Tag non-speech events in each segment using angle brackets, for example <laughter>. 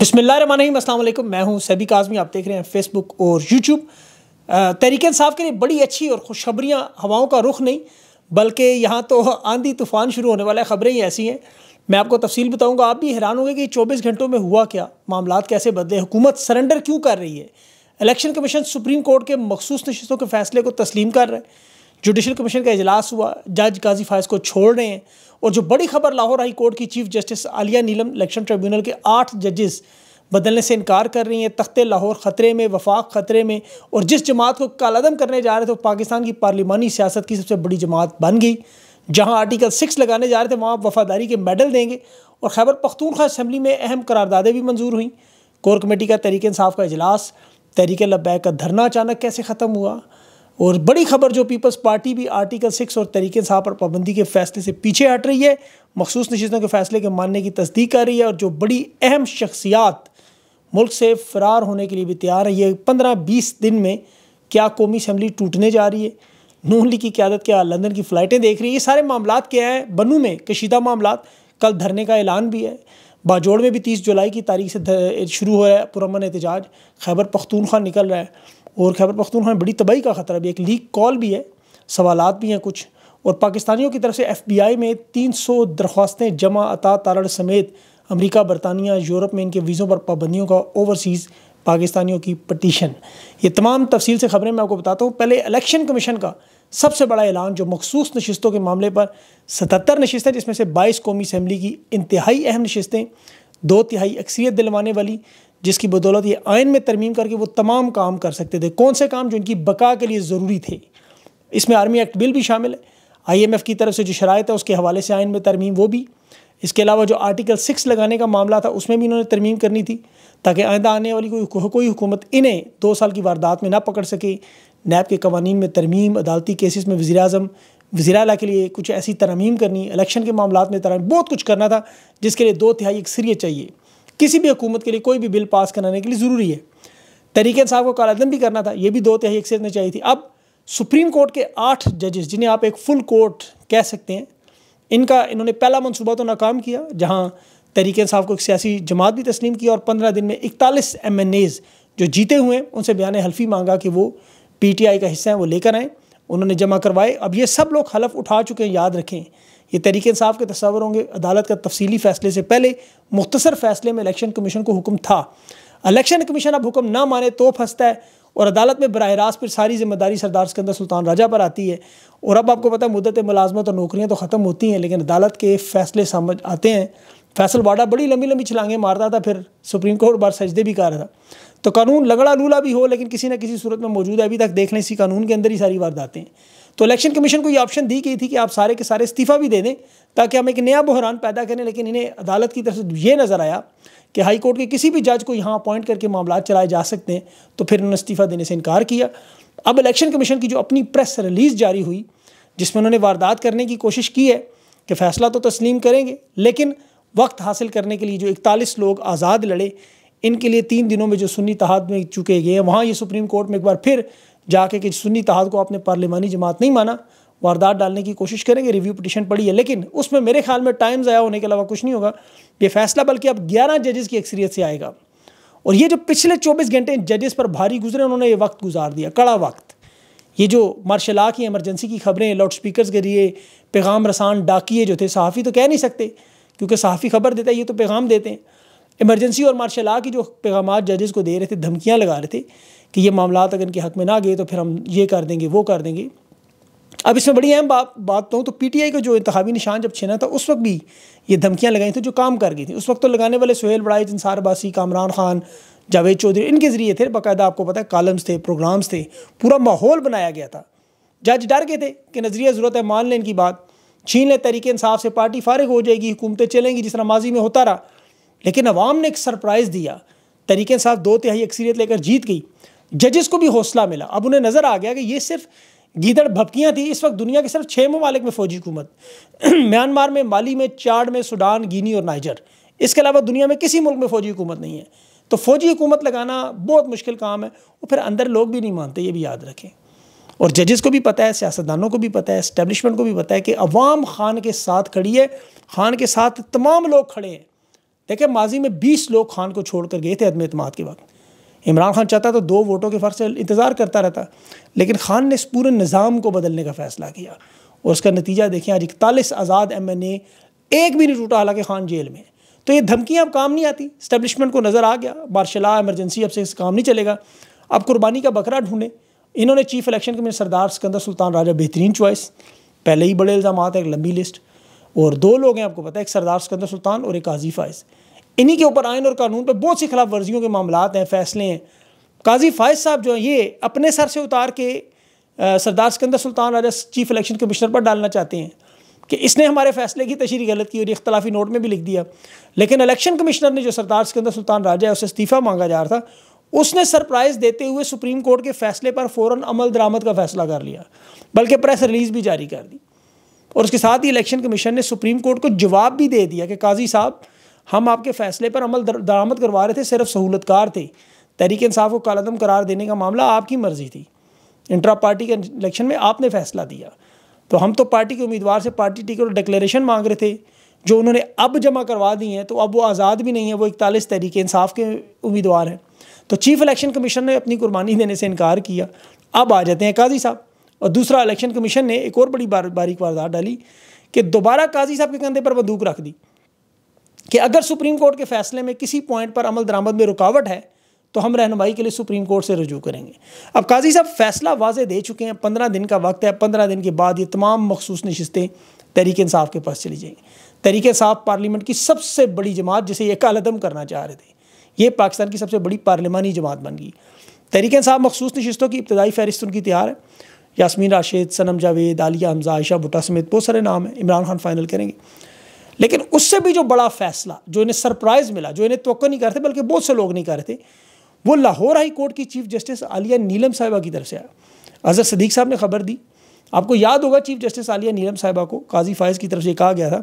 بسم اللہ الرحمن الرحیم السلام علیکم میں ہوں سیبی کاظمی آپ دیکھ رہے ہیں فیس بک اور یوٹیوب تحریک انصاف کے لیے بڑی اچھی اور خوشخبریاں ہواؤں کا رخ نہیں بلکہ یہاں تو آندھی طوفان شروع ہونے ہے خبریں ہی ایسی ہیں میں آپ کو تفصیل بتاؤں گا آپ بھی حیران ہوں گے کہ چوبیس گھنٹوں میں ہوا کیا معاملات کیسے بدلے حکومت سرنڈر کیوں کر رہی ہے الیکشن کمیشن سپریم کورٹ کے مخصوص نشستوں کے فیصلے کو تسلیم کر رہے ہیں جوڈیشل کمیشن کا اجلاس ہوا جج کازی فائز کو چھوڑ رہے ہیں اور جو بڑی خبر لاہور ہائی کورٹ کی chief justice Aliya Neelum election tribunal کے آٹھ ججز بدلنے سے انکار کر رہی ہیں تخت لاہور خطرے میں وفاق خطرے میں اور جس جماعت کو کالعدم کرنے جا رہے تھے وہ پاکستان کی پارلیمانی سیاست کی سب سے بڑی جماعت بن گئی جہاں آرٹیکل سکس لگانے جا رہے تھے وہاں وفاداری کے میڈل دیں گے اور خیبر پختونخوا اسمبلی میں اہم قراردادیں بھی منظور ہوئیں کور کمیٹی کا تحریک انصاف کا اجلاس تحریک لبیک کا دھرنا اچانک کیسے ختم ہوا اور بڑی خبر جو پیپلز پارٹی بھی آرٹیکل سکس اور طریقہ صاحب پر پابندی کے فیصلے سے پیچھے ہٹ رہی ہے مخصوص نشستوں کے فیصلے کے ماننے کی تصدیق کر رہی ہے اور جو بڑی اہم شخصیات ملک سے فرار ہونے کے لیے بھی تیار ہے یہ پندرہ بیس دن میں کیا قومی اسمبلی ٹوٹنے جا رہی ہے لیگ کی قیادت کیا لندن کی فلائٹیں دیکھ رہی ہے سارے معاملات کیا ہیں بنو میں کشیدہ معاملات کل دھرنے کا اعلان بھی ہے باجوڑ میں بھی تیس جولائی کی تاریخ سے شروع ہو رہا ہے پرامن احتجاج خیبر پختونخوا نکل رہا ہے اور پختون پختونخوا بڑی تباہی کا خطرہ بھی ایک لیک کال بھی ہے سوالات بھی ہیں کچھ اور پاکستانیوں کی طرف سے ایف بی آئی میں تین سو درخواستیں جمع عطا تارڑ سمیت امریکہ برطانیہ یورپ میں ان کے ویزوں پر پابندیوں کا اوورسیز پاکستانیوں کی پٹیشن یہ تمام تفصیل سے خبریں میں آپ کو بتاتا ہوں پہلے الیکشن کمیشن کا سب سے بڑا اعلان جو مخصوص نشستوں کے معاملے پر ستتر نشستیں جس میں سے بائیس قومی اسمبلی کی انتہائی اہم نشستیں دو تہائی اکثریت دلوانے والی جس کی بدولت یہ آئین میں ترمیم کر کے وہ تمام کام کر سکتے تھے کون سے کام جو ان کی بقا کے لیے ضروری تھے اس میں آرمی ایکٹ بل بھی شامل ہے آئی ایم ایف کی طرف سے جو شرائط ہے اس کے حوالے سے آئین میں ترمیم وہ بھی اس کے علاوہ جو آرٹیکل سکس لگانے کا معاملہ تھا اس میں بھی انہوں نے ترمیم کرنی تھی تاکہ آئندہ آنے والی کوئی کوئی حکومت انہیں دو سال کی واردات میں نہ پکڑ سکے نیب کے قوانین میں ترمیم عدالتی کیسز میں وزیر اعظم اعلیٰ کے لیے کچھ ایسی ترمیم کرنی الیکشن کے معاملات میں ترمیم بہت کچھ کرنا تھا جس کے لیے دو تہائی ایک سریت چاہیے کسی بھی حکومت کے لیے کوئی بھی بل پاس کرانے کے لیے ضروری ہے تریقین صاحب کو کالعدم بھی کرنا تھا یہ بھی دو تہائی اکثریت نے چاہیے تھی اب سپریم کورٹ کے آٹھ ججز جنہیں آپ ایک فل کورٹ کہہ سکتے ہیں ان کا انہوں نے پہلا منصوبہ تو ناکام کیا جہاں طریقے صاحب کو ایک سیاسی جماعت بھی تسلیم کی اور پندرہ دن میں اکتالیس ایم این ایز جو جیتے ہوئے ہیں ان سے بیان حلفی مانگا کہ وہ پی ٹی آئی کا حصہ ہیں وہ لے کر آئیں انہوں نے جمع کروائے اب یہ سب لوگ حلف اٹھا چکے ہیں یاد رکھیں یہ تحریک انصاف کے تصور ہوں گے عدالت کا تفصیلی فیصلے سے پہلے مختصر فیصلے میں الیکشن کمیشن کو حکم تھا الیکشن کمیشن اب حکم نہ مانے تو پھنستا ہے اور عدالت میں براہ راست پھر ساری ذمہ داری سردار سکندر سلطان راجہ پر آتی ہے اور اب آپ کو پتہ ہے مدت ملازمت اور نوکریاں تو ختم ہوتی ہیں لیکن عدالت کے فیصلے سمجھ آتے ہیں فیصل واڈا بڑی لمبی لمبی چھلانگیں مارتا تھا پھر سپریم کورٹ بار سجدے بھی کر رہا تھا تو قانون لگڑا لولا بھی ہو لیکن کسی نہ کسی صورت میں موجود ہے ابھی تک دیکھ لیں اسی قانون کے اندر ہی ساری وارداتیں ہیں تو الیکشن کمیشن کو یہ آپشن دی گئی تھی کہ آپ سارے کے سارے استعفیٰ بھی دے دیں تاکہ ہم ایک نیا بحران پیدا کریں لیکن انہیں عدالت کی طرف سے یہ نظر آیا کہ ہائی کورٹ کے کسی بھی جج کو یہاں اپوائنٹ کر کے معاملات چلائے جا سکتے ہیں تو پھر انہوں نے استعفیٰ دینے سے انکار کیا اب الیکشن کمیشن کی جو اپنی پریس ریلیز جاری ہوئی جس میں انہوں نے واردات کرنے کی کوشش کی ہے کہ فیصلہ تو تسلیم کریں گے لیکن وقت حاصل کرنے کے لیے جو اکتالیس لوگ آزاد لڑے ان کے لیے تین دنوں میں جو سنی تحاد میں چکے گئے ہیں وہاں یہ سپریم کورٹ میں ایک بار پھر جا کے کہ سنی اتحاد کو آپ نے پارلیمانی جماعت نہیں مانا واردات ڈالنے کی کوشش کریں گے ریویو پٹیشن پڑھی ہے لیکن اس میں میرے خیال میں ٹائم ضائع ہونے کے علاوہ کچھ نہیں ہوگا یہ فیصلہ بلکہ اب گیارہ ججز کی اکثریت سے آئے گا اور یہ جو پچھلے چوبیس گھنٹے ججز پر بھاری گزرے انہوں نے یہ وقت گزار دیا کڑا وقت یہ جو مارشل آ کی ایمرجنسی کی خبریں لاؤڈ اسپیکرز کے ذریعے پیغام رسان ڈاکیے جو تھے صحافی تو کہہ نہیں سکتے کیونکہ صحافی خبر دیتا ہے یہ تو پیغام دیتے ہیں ایمرجنسی اور مارشل آ کی جو پیغامات ججز کو دے رہے تھے دھمکیاں لگا رہے تھے کہ یہ معاملات اگر ان کے حق میں نہ گئے تو پھر ہم یہ کر دیں گے وہ کر دیں گے اب اس میں بڑی اہم بات بات تو پی ٹی آئی کا جو انتخابی نشان جب چھینا تھا اس وقت بھی یہ دھمکیاں لگائی تھیں جو کام کر گئی تھیں اس وقت تو لگانے والے سہیل بڑا انصار باسی کامران خان جاوید چودھری ان کے ذریعے تھے باقاعدہ آپ کو پتہ ہے کالمز تھے پروگرامز تھے پورا ماحول بنایا گیا تھا جج ڈر گئے تھے کہ نظریہ ضرورت ہے مان لیں ان کی بات چھین لیں تحریک انصاف سے پارٹی فارغ ہو جائے گی حکومتیں چلیں گی جس طرح ماضی میں ہوتا رہا لیکن عوام نے ایک سرپرائز دیا تحریک انصاف دو تہائی اکثریت لے کر جیت گئی ججز کو بھی حوصلہ ملا اب انہیں نظر آ گیا کہ یہ صرف گیدڑ بھپکیاں تھیں اس وقت دنیا کے صرف چھ ممالک میں فوجی حکومت <clears throat> میانمار میں مالی میں چاڑ میں سوڈان گینی اور نائجر اس کے علاوہ دنیا میں کسی ملک میں فوجی حکومت نہیں ہے تو فوجی حکومت لگانا بہت مشکل کام ہے اور پھر اندر لوگ بھی نہیں مانتے یہ بھی یاد رکھیں اور ججز کو بھی پتہ ہے سیاستدانوں کو بھی پتہ ہے اسٹیبلشمنٹ کو بھی پتہ ہے کہ عوام خان کے ساتھ کھڑی ہے خان کے ساتھ تمام لوگ کھڑے ہیں دیکھیں ماضی میں بیس لوگ خان کو چھوڑ کر گئے تھے عدم اعتماد کے وقت عمران خان چاہتا تو دو ووٹوں کے فرق سے انتظار کرتا رہتا لیکن خان نے اس پورے نظام کو بدلنے کا فیصلہ کیا اور اس کا نتیجہ دیکھیں آج اکتالیس آزاد ایم این اے ایک بھی نہیں ٹوٹا حالانکہ خان جیل میں تو یہ دھمکیاں اب کام نہیں آتی اسٹیبلشمنٹ کو نظر آ گیا بارشلا ایمرجنسی اب سے اس کام نہیں چلے گا اب قربانی کا بکرا ڈھونڈے انہوں نے چیف الیکشن کے سردار سکندر سلطان راجہ بہترین چوائس پہلے ہی بڑے الزامات ہیں ایک لمبی لسٹ اور دو لوگ ہیں آپ کو پتہ ہے ایک سردار سکندر سلطان اور ایک عظیفہ فائز انہی کے اوپر آئین اور قانون پہ بہت سی خلاف ورزیوں کے معاملات ہیں فیصلے ہیں قاضی فائز صاحب جو ہیں یہ اپنے سر سے اتار کے سردار سکندر سلطان علیہ چیف الیکشن کمشنر پر ڈالنا چاہتے ہیں کہ اس نے ہمارے فیصلے کی تشریح غلط کی اور اختلافی نوٹ میں بھی لکھ دیا لیکن الیکشن کمشنر نے جو سردار سکندر سلطان راجہ ہے اسے استعفیٰ مانگا جا رہا تھا اس نے سرپرائز دیتے ہوئے سپریم کورٹ کے فیصلے پر فوراً عمل درآمد کا فیصلہ کر لیا بلکہ پریس ریلیز بھی جاری کر دی اور اس کے ساتھ ہی الیکشن کمیشن نے سپریم کورٹ کو جواب بھی دے دیا کہ قاضی صاحب ہم آپ کے فیصلے پر عمل درآمد کروا رہے تھے صرف سہولت کار تھے تحریک انصاف کو کالعدم قرار دینے کا معاملہ آپ کی مرضی تھی انٹرا پارٹی کے الیکشن میں آپ نے فیصلہ دیا تو ہم تو پارٹی کے امیدوار سے پارٹی ٹکٹ اور ڈکلیریشن مانگ رہے تھے جو انہوں نے اب جمع کروا دی ہیں تو اب وہ آزاد بھی نہیں ہے وہ اکتالیس تحریک انصاف کے امیدوار ہیں تو چیف الیکشن کمیشن نے اپنی قربانی دینے سے انکار کیا اب آ جاتے ہیں قاضی صاحب اور دوسرا الیکشن کمیشن نے ایک اور بڑی باریک واردات ڈالی کہ دوبارہ قاضی صاحب کے کندھے پر بندوق رکھ دی کہ اگر سپریم کورٹ کے فیصلے میں کسی پوائنٹ پر عمل درآمد میں رکاوٹ ہے تو ہم رہنمائی کے لیے سپریم کورٹ سے رجوع کریں گے اب قاضی صاحب فیصلہ واضح دے چکے ہیں پندرہ دن کا وقت ہے پندرہ دن کے بعد یہ تمام مخصوص نشستیں تحریک انصاف کے پاس چلی جائیں گی تحریک انصاف پارلیمنٹ کی سب سے بڑی جماعت جسے یہ کالعدم کرنا چاہ رہے تھے یہ پاکستان کی سب سے بڑی پارلیمانی جماعت بن گئی تحریک انصاف مخصوص نشستوں کی ابتدائی فہرست ان کی تیار ہے یاسمین راشد سنم جاوید عالیہ حمزہ عائشہ بھٹا سمیت بہت سارے نام ہیں عمران خان فائنل کریں گے لیکن اس سے بھی جو بڑا فیصلہ جو انہیں سرپرائز ملا جو انہیں توقع نہیں کرتے بلکہ بہت سے لوگ نہیں کر رہے وہ لاہور ہائی کورٹ کی چیف جسٹس عالیہ نیلم صاحبہ کی طرف سے آیا اظہر صدیق صاحب نے خبر دی آپ کو یاد ہوگا چیف جسٹس عالیہ نیلم صاحبہ کو قاضی فائز کی طرف سے کہا گیا تھا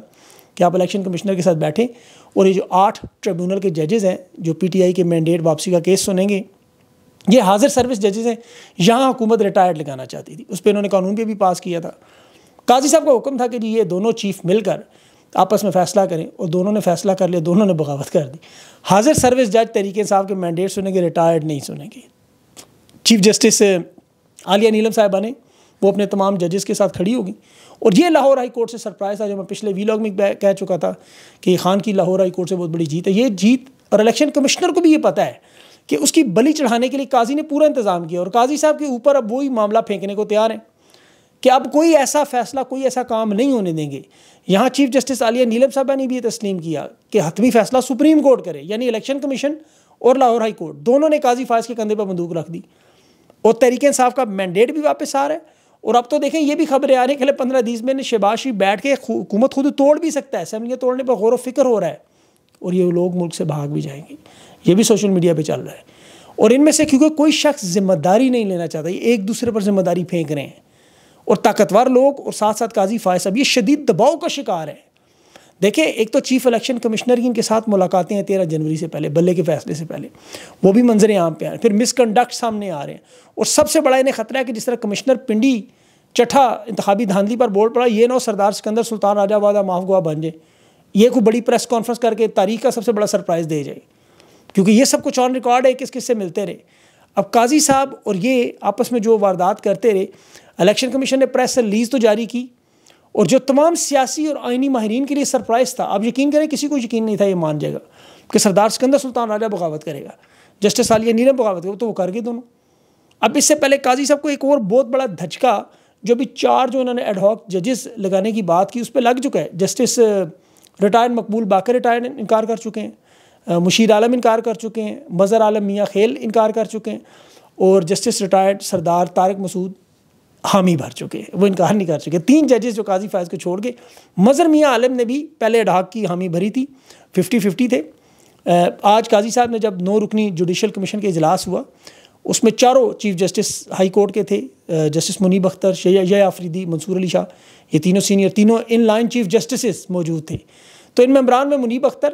کہ آپ الیکشن کمشنر کے ساتھ بیٹھیں اور یہ جو آٹھ ٹریبونل کے ججز ہیں جو پی ٹی آئی کے مینڈیٹ واپسی کا کیس سنیں گے یہ حاضر سروس ججز ہیں یہاں حکومت ریٹائرڈ لگانا چاہتی تھی اس پہ انہوں نے قانون بھی پاس کیا تھا قاضی صاحب کا حکم تھا کہ جی یہ دونوں چیف مل کر آپس میں فیصلہ کریں اور دونوں نے فیصلہ کر لیا دونوں نے بغاوت کر دی حاضر سروس جج طریقے انصاف کے مینڈیٹ سنیں گے ریٹائرڈ نہیں سنیں گے چیف جسٹس عالیہ نیلم صاحب نے وہ اپنے تمام ججز کے ساتھ کھڑی ہوگی اور یہ لاہور ہائی کورٹ سے سرپرائز تھا جو میں پچھلے وی لاگ میں کہہ چکا تھا کہ خان کی لاہور ہائی کورٹ سے بہت بڑی جیت ہے یہ جیت اور الیکشن کمشنر کو بھی یہ پتا ہے کہ اس کی بلی چڑھانے کے لیے قاضی نے پورا انتظام کیا اور قاضی صاحب کے اوپر اب وہی معاملہ پھینکنے کو تیار ہیں کہ اب کوئی ایسا فیصلہ کوئی ایسا کام نہیں ہونے دیں گے یہاں چیف جسٹس علیہ نیلم صاحبہ نے بھی یہ تسلیم کیا کہ حتمی فیصلہ سپریم کورٹ کرے یعنی الیکشن کمیشن اور لاہور ہائی کورٹ دونوں نے قاضی فائز کے کندھے پر بندوق رکھ دی اور تحریک انصاف کا مینڈیٹ بھی واپس آ رہا ہے اور اب تو دیکھیں یہ بھی خبریں آ رہی کہ پندرہ دیس میں شریف بیٹھ کے حکومت خود توڑ بھی سکتا ہے اسمبلیاں توڑنے پر غور و فکر ہو رہا ہے اور یہ لوگ ملک سے بھاگ بھی جائیں گے یہ بھی سوشل میڈیا پہ چل رہا ہے اور ان میں سے کیونکہ کوئی شخص ذمہ داری نہیں لینا چاہتا یہ ایک دوسرے پر ذمہ داری پھینک رہے ہیں اور طاقتور لوگ اور ساتھ ساتھ قاضی فائز صاحب یہ شدید دباؤ کا شکار ہے دیکھیں ایک تو چیف الیکشن کمشنر کی ان کے ساتھ ملاقاتیں ہیں تیرہ جنوری سے پہلے بلے کے فیصلے سے پہلے وہ بھی منظر عام پہ آ رہے ہیں پھر مس کنڈکٹ سامنے آ رہے ہیں اور سب سے بڑا انہیں خطرہ ہے کہ جس طرح کمشنر پنڈی چٹھا انتخابی دھاندلی پر بول پڑا یہ نا سردار سکندر سلطان راجہ وادہ معاف گواہ بن جائے یہ کوئی بڑی پریس کانفرنس کر کے تاریخ کا سب سے بڑا سرپرائز دے جائے کیونکہ یہ سب کچھ آن ریکارڈ ہے کس کس سے ملتے رہے اب قاضی صاحب اور یہ آپس میں جو واردات کرتے رہے الیکشن کمیشن نے پریس ریلیز تو جاری کی اور جو تمام سیاسی اور آئینی ماہرین کے لیے سرپرائز تھا آپ یقین کریں کسی کو یقین نہیں تھا یہ مان جائے گا کہ سردار سکندر سلطان راجہ بغاوت کرے گا جسٹس عالیہ نیرم بغاوت کرے تو وہ کر گئے دونوں اب اس سے پہلے قاضی صاحب کو ایک اور بہت بڑا دھچکا جو بھی چار جو انہوں نے ہاک ججز لگانے کی بات کی اس پہ لگ چکا ہے justice retired Maqbool Baqar retired انکار کر چکے ہیں مشیر عالم انکار کر چکے ہیں مظہر عالم میاں خیل انکار کر چکے ہیں اور جسٹس ریٹائرڈ سردار طارق مسعود حامی بھر چکے وہ انکار نہیں کر چکے تین ججز جو قاضی فائز کو چھوڑ گئے مظہر میاں عالم نے بھی پہلے ڈھاک کی حامی بھری تھی ففٹی ففٹی تھے آج قاضی صاحب نے جب نو رکنی جوڈیشل کمیشن کے اجلاس ہوا اس میں چاروں چیف جسٹس ہائی کورٹ کے تھے جسٹس منیب اختر شیعہ آفریدی منصور علی شاہ یہ تینوں سینئر تینوں ان لائن چیف جسٹسز موجود تھے تو ان ممبران میں منیب اختر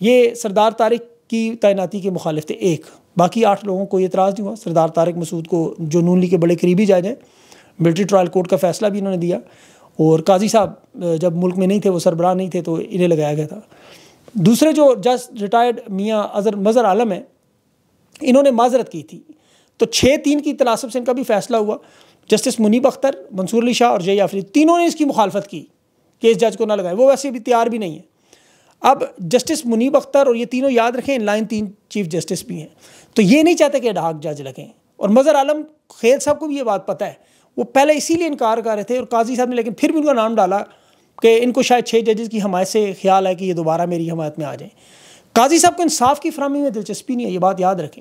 یہ سردار طارق کی تعیناتی کے مخالف تھے ایک باقی آٹھ لوگوں کو اعتراض نہیں ہوا سردار طارق مسعود کو جو نون لی کے بڑے قریبی جائے جائیں ملٹری ٹرائل کورٹ کا فیصلہ بھی انہوں نے دیا اور قاضی صاحب جب ملک میں نہیں تھے وہ سربراہ نہیں تھے تو انہیں لگایا گیا تھا دوسرے جو جس ریٹائرڈ میاں اظہر مظہر عالم ہیں انہوں نے معذرت کی تھی تو چھ تین کی تناسب سے ان کا بھی فیصلہ ہوا جسٹس منیب اختر منصور علی شاہ اور جئی آفری تینوں نے اس کی مخالفت کی کہ اس جج کو نہ لگائے وہ ویسے بھی تیار بھی نہیں ہے اب جسٹس منیب اختر اور یہ تینوں یاد رکھیں ان لائن تین چیف جسٹس بھی ہیں تو یہ نہیں چاہتے کہ ڈھاک جج لگیں اور مظہر عالم خیر صاحب کو بھی یہ بات پتہ ہے وہ پہلے اسی لیے انکار کر رہے تھے اور قاضی صاحب نے لیکن پھر بھی ان کا نام ڈالا کہ ان کو شاید چھ ججز کی حمایت سے خیال ہے کہ یہ دوبارہ میری حمایت میں آ جائیں قاضی صاحب کو انصاف کی فراہمی میں دلچسپی نہیں ہے یہ بات یاد رکھیں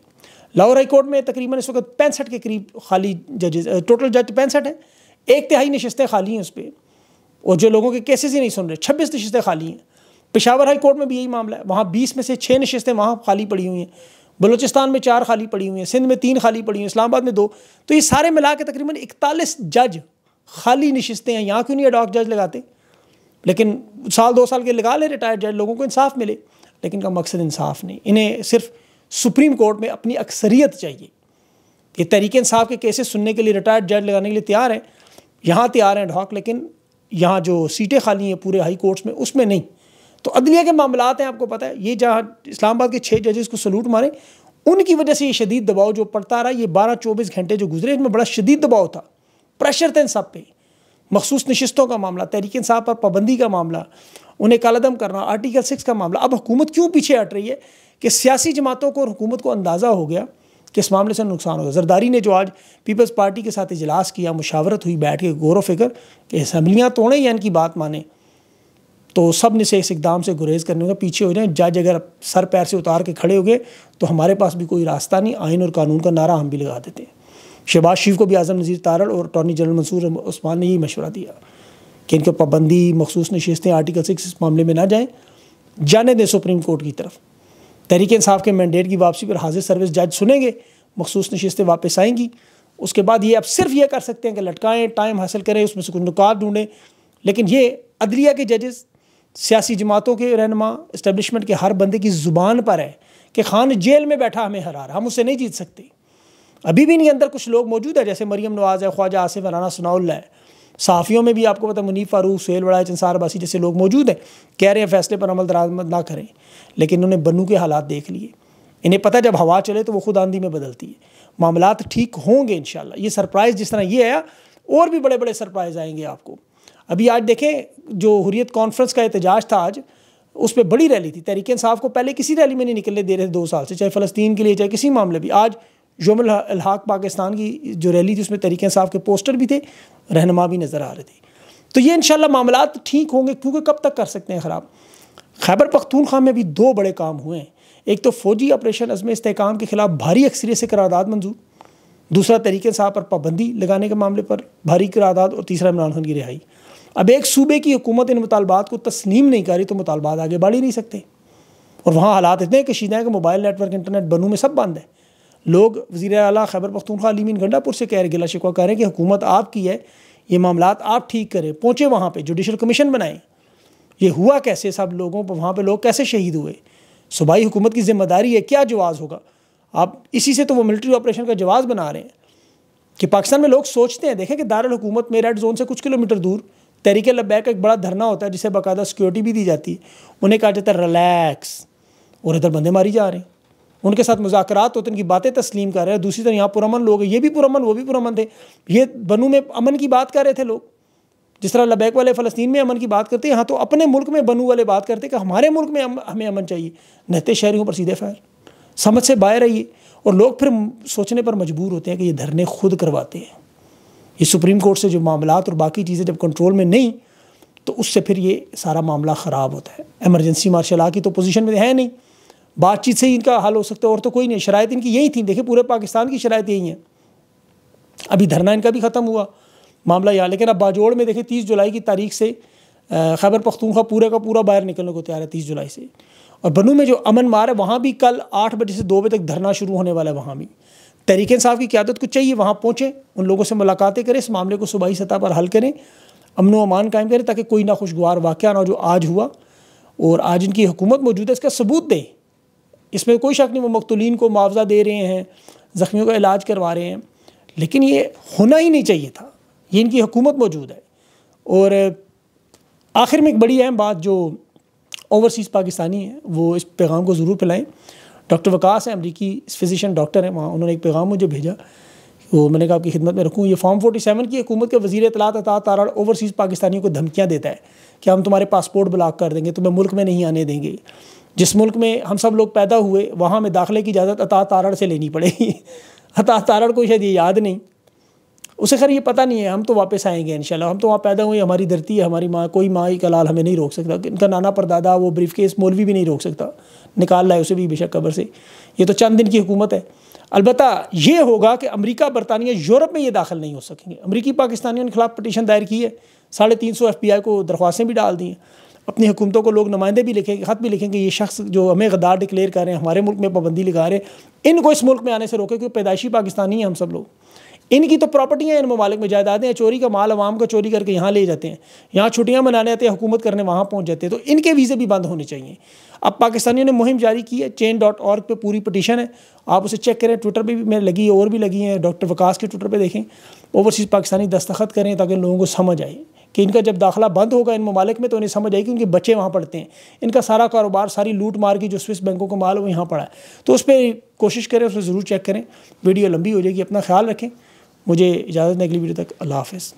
لاہور ہائی کورٹ میں تقریباً اس وقت پینسٹھ کے قریب خالی ججز ٹوٹل جج پینسٹھ ہیں ایک تہائی نشستیں خالی ہیں اس پہ اور جو لوگوں کے کیسز ہی نہیں سن رہے چھبیس نشستیں خالی ہیں پشاور ہائی کورٹ میں بھی یہی معاملہ ہے وہاں بیس میں سے چھ نشستیں وہاں خالی پڑی ہوئی ہیں بلوچستان میں چار خالی پڑی ہوئی ہیں سندھ میں تین خالی پڑی ہوئی ہیں اسلام آباد میں دو تو یہ سارے ملا کے تقریباً اکتالیس جج خالی نشستیں ہیں یہاں کیوں نہیں اڈاک جج لگاتے لیکن سال دو سال کے لگا لے ریٹائرڈ جج لوگوں کو انصاف ملے لیکن ان کا مقصد انصاف نہیں انہیں صرف سپریم کورٹ میں اپنی اکثریت چاہیے یہ تحریک انصاف کے کیسز سننے کے لیے ریٹائرڈ جج لگانے کے لیے تیار ہیں یہاں تیار ہیں ڈھاک لیکن یہاں جو سیٹیں خالی ہیں پورے ہائی کورٹس میں اس میں نہیں تو عدلیہ کے معاملات ہیں آپ کو پتہ ہے یہ جہاں اسلام آباد کے چھ ججز کو سلوٹ مارے ان کی وجہ سے یہ شدید دباؤ جو پڑتا رہا یہ بارہ چوبیس گھنٹے جو گزرے ان میں بڑا شدید دباؤ تھا پریشر تھا ان سب پہ مخصوص نشستوں کا معاملہ تحریک ان صاحب پر پابندی کا معاملہ انہیں کالعدم کرنا آرٹیکل سکس کا معاملہ اب حکومت کیوں پیچھے ہٹ رہی ہے کہ سیاسی جماعتوں کو اور حکومت کو اندازہ ہو گیا کہ اس معاملے سے نقصان ہوگا زرداری نے جو آج پیپلز پارٹی کے ساتھ اجلاس کیا مشاورت ہوئی بیٹھ کے غور و فکر کہ اسمبلیاں توڑیں یا ان کی بات مانیں تو سب نے سے اس اقدام سے گریز کرنے ہوگا پیچھے ہو جائیں جج اگر سر پیر سے اتار کے کھڑے ہو گئے تو ہمارے پاس بھی کوئی راستہ نہیں آئین اور قانون کا نعرہ ہم بھی لگا دیتے ہیں شہباز شیف کو بھی اعظم نظیر تارڑ اور اٹارنی جنرل منصور عثمان نے یہ مشورہ دیا کہ ان کو پابندی مخصوص نشستیں آرٹیکل سکس اس معاملے میں نہ جائیں جانے دیں سپریم کورٹ کی طرف تحریک انصاف کے مینڈیٹ کی واپسی پر حاضر سروس جج سنیں گے مخصوص نشستیں واپس آئیں گی اس کے بعد یہ آپ صرف یہ کر سکتے ہیں کہ لٹکائیں ٹائم حاصل کریں اس میں سے کچھ نکات ڈھونڈیں لیکن یہ عدلیہ کے ججز سیاسی جماعتوں کے رہنما اسٹیبلشمنٹ کے ہر بندے کی زبان پر ہے کہ خان جیل میں بیٹھا ہمیں رہا ہم اسے نہیں جیت سکتے ابھی بھی ان کے اندر کچھ لوگ موجود ہے جیسے مریم نواز ہے خواجہ آصف رانا ثناء اللہ ہے صحافیوں میں بھی آپ کو پتہ منیف فاروق سہیل وڑا چنسار باسی جیسے لوگ موجود ہیں کہہ رہے ہیں فیصلے پر عمل درآمد نہ کریں لیکن انہوں نے بنو کے حالات دیکھ لیے انہیں پتہ جب ہوا چلے تو وہ خود آندھی میں بدلتی ہے معاملات ٹھیک ہوں گے انشاءاللہ یہ سرپرائز جس طرح یہ آیا اور بھی بڑے بڑے سرپرائز آئیں گے آپ کو ابھی آج دیکھیں جو حریت کانفرنس کا احتجاج تھا آج اس پہ بڑی ریلی تھی تحریک انصاف کو پہلے کسی ریلی میں نہیں نکلنے دے رہے تھے دو سال سے چاہے فلسطین کے لیے چاہے کسی معاملے بھی آج یوم الحاق پاکستان کی جو ریلی تھی اس میں تحریک انصاف کے پوسٹر بھی تھے رہنما بھی نظر آ رہے تھے تو یہ انشاءاللہ معاملات ٹھیک ہوں گے کیونکہ کب تک کر سکتے ہیں خراب خیبر پختونخوا میں بھی دو بڑے کام ہوئے ہیں ایک تو فوجی آپریشن عزم استحکام کے خلاف بھاری اکثریت سے قرارداد منظور دوسرا تحریک انصاف پر پابندی لگانے کے معاملے پر بھاری قرارداد اور تیسرا عمران خان کی رہائی اب ایک صوبے کی حکومت ان مطالبات کو تسلیم نہیں کری تو مطالبات آگے بڑھ ہی نہیں سکتے اور وہاں حالات اتنے کشیدہ ہیں کہ موبائل نیٹ ورک انٹرنیٹ بنو میں سب بند ہے لوگ وزیر اعلیٰ خیبر پختونخوا علی مین گھنڈا پور سے کہہ رہے گلا شکوا رہے ہیں کہ حکومت آپ کی ہے یہ معاملات آپ ٹھیک کریں پہنچے وہاں پہ جوڈیشل کمیشن بنائیں یہ ہوا کیسے سب لوگوں پہ وہاں پہ لوگ کیسے شہید ہوئے صوبائی حکومت کی ذمہ داری ہے کیا جواز ہوگا آپ اسی سے تو وہ ملٹری آپریشن کا جواز بنا رہے ہیں کہ پاکستان میں لوگ سوچتے ہیں دیکھیں کہ دارالحکومت میں ریڈ زون سے کچھ کلو میٹر دور تحریک لبیک کا ایک بڑا دھرنا ہوتا ہے جسے باقاعدہ سیکورٹی بھی دی جاتی ہے انہیں کہا جاتا ہے ریلیکس اور ادھر بندے ماری جا رہے ہیں ان کے ساتھ مذاکرات ہوتے ہیں ان کی باتیں تسلیم کر رہے ہیں دوسری طرح یہاں پر لوگ لوگ یہ بھی پرامن وہ بھی پرامن تھے یہ بنو میں امن کی بات کر رہے تھے لوگ جس طرح لبیک والے فلسطین میں امن کی بات کرتے ہیں یہاں تو اپنے ملک میں بنو والے بات کرتے کہ ہمارے ملک میں ہمیں امن چاہیے نہتے شہریوں پر سیدھے فیر سمجھ سے باہر رہیے اور لوگ پھر سوچنے پر مجبور ہوتے ہیں کہ یہ دھرنے خود کرواتے ہیں یہ سپریم کورٹ سے جو معاملات اور باقی چیزیں جب کنٹرول میں نہیں تو اس سے پھر یہ سارا معاملہ خراب ہوتا ہے ایمرجنسی مارشل آ کی تو پوزیشن میں ہے نہیں بات چیت سے ہی ان کا حل ہو سکتا ہے اور تو کوئی نہیں شرائط ان کی یہی تھیں دیکھیں پورے پاکستان کی شرائط یہی ہیں ابھی دھرنا ان کا بھی ختم ہوا معاملہ یہاں لیکن اب باجوڑ میں دیکھیں تیس جولائی کی تاریخ سے خیبر پختونخوا پورے کا پورا باہر نکلنے کو تیار ہے تیس جولائی سے اور بنو میں جو امن مار ہے وہاں بھی کل آٹھ بجے سے دو بجے تک دھرنا شروع ہونے والا ہے وہاں بھی تحریک انصاف کی قیادت کو چاہیے وہاں پہنچیں ان لوگوں سے ملاقاتیں کریں اس معاملے کو صوبائی سطح پر حل کریں امن و امان قائم کریں تاکہ کوئی ناخوشگوار واقعہ نہ جو آج ہوا اور آج ان کی حکومت موجود ہے اس کا ثبوت دے اس میں کوئی شک نہیں وہ مقتولین کو معاوضہ دے رہے ہیں زخمیوں کا علاج کروا رہے ہیں لیکن یہ ہونا ہی نہیں چاہیے تھا یہ ان کی حکومت موجود ہے اور آخر میں ایک بڑی اہم بات جو اوورسیز پاکستانی ہیں وہ اس پیغام کو ضرور پلائیں ڈاکٹر وکاس ہیں امریکی فزیشین ڈاکٹر ہیں وہاں انہوں نے ایک پیغام مجھے بھیجا وہ میں نے کہا آپ کی خدمت میں رکھوں یہ فارم فورٹی سیون کی حکومت کے وزیر اطلاعات عطا تارڑ اوورسیز پاکستانیوں کو دھمکیاں دیتا ہے کہ ہم تمہارے پاسپورٹ بلاک کر دیں گے تمہیں ملک میں نہیں آنے دیں گے جس ملک میں ہم سب لوگ پیدا ہوئے وہاں ہمیں داخلے کی اجازت عطا تارڑ سے لینی پڑے گی عطا <laughs> تارڑ کو شاید یہ یاد نہیں اسے خیر یہ پتہ نہیں ہے ہم تو واپس آئیں گے انشاءاللہ ہم تو وہاں پیدا ہوئے ہماری دھرتی ہے ہماری ماں کوئی ماں ہی کا لال ہمیں نہیں روک سکتا ان کا نانا پردادا وہ بریف کیس مولوی بھی نہیں روک سکتا نکال لائے اسے بھی بے شک قبر سے یہ تو چند دن کی حکومت ہے البتہ یہ ہوگا کہ امریکہ برطانیہ یورپ میں یہ داخل نہیں ہو سکیں گے امریکی پاکستانیوں کے خلاف پٹیشن دائر کی ہے ساڑھے تین سو ایف بی آئی کو درخواستیں بھی ڈال دی ہیں اپنی حکومتوں کو لوگ نمائندے بھی لکھیں گے خط بھی لکھیں گے یہ شخص جو ہمیں غدار ڈکلیئر کر رہے ہیں ہمارے ملک میں پابندی لگا رہے ہیں ان کو اس ملک میں آنے سے روکے کیونکہ پیدائشی پاکستانی ہیں ہم سب لوگ ان کی تو پراپرٹیاں ان ممالک میں جائیدادیں چوری کا مال عوام کا چوری کر کے یہاں لے جاتے ہیں یہاں چھٹیاں منانے آتے ہیں حکومت کرنے وہاں پہنچ جاتے ہیں تو ان کے ویزے بھی بند ہونے چاہیے اب پاکستانیوں نے مہم جاری کی ہے چین ڈاٹ پہ پوری پٹیشن ہے آپ اسے چیک کریں ٹویٹر پہ بھی میں لگی ہے اور بھی لگی ہیں ڈاکٹر وکاس کے ٹوٹر پہ دیکھیں اوورسیز پاکستانی دستخط کریں تاکہ لوگوں کو سمجھ آئے کہ ان کا جب داخلہ بند ہوگا ان ممالک میں تو انہیں سمجھ آئے کہ ان کے بچے وہاں پڑھتے ہیں ان کا سارا کاروبار ساری لوٹ مار کی جو سوئس بینکوں کا مال وہ یہاں پڑا تو اس پہ کوشش کریں اسے ضرور چیک کریں ویڈیو لمبی ہو جائے گی اپنا خیال رکھیں مجھے اجازت اگلی ویڈیو تک اللہ حافظ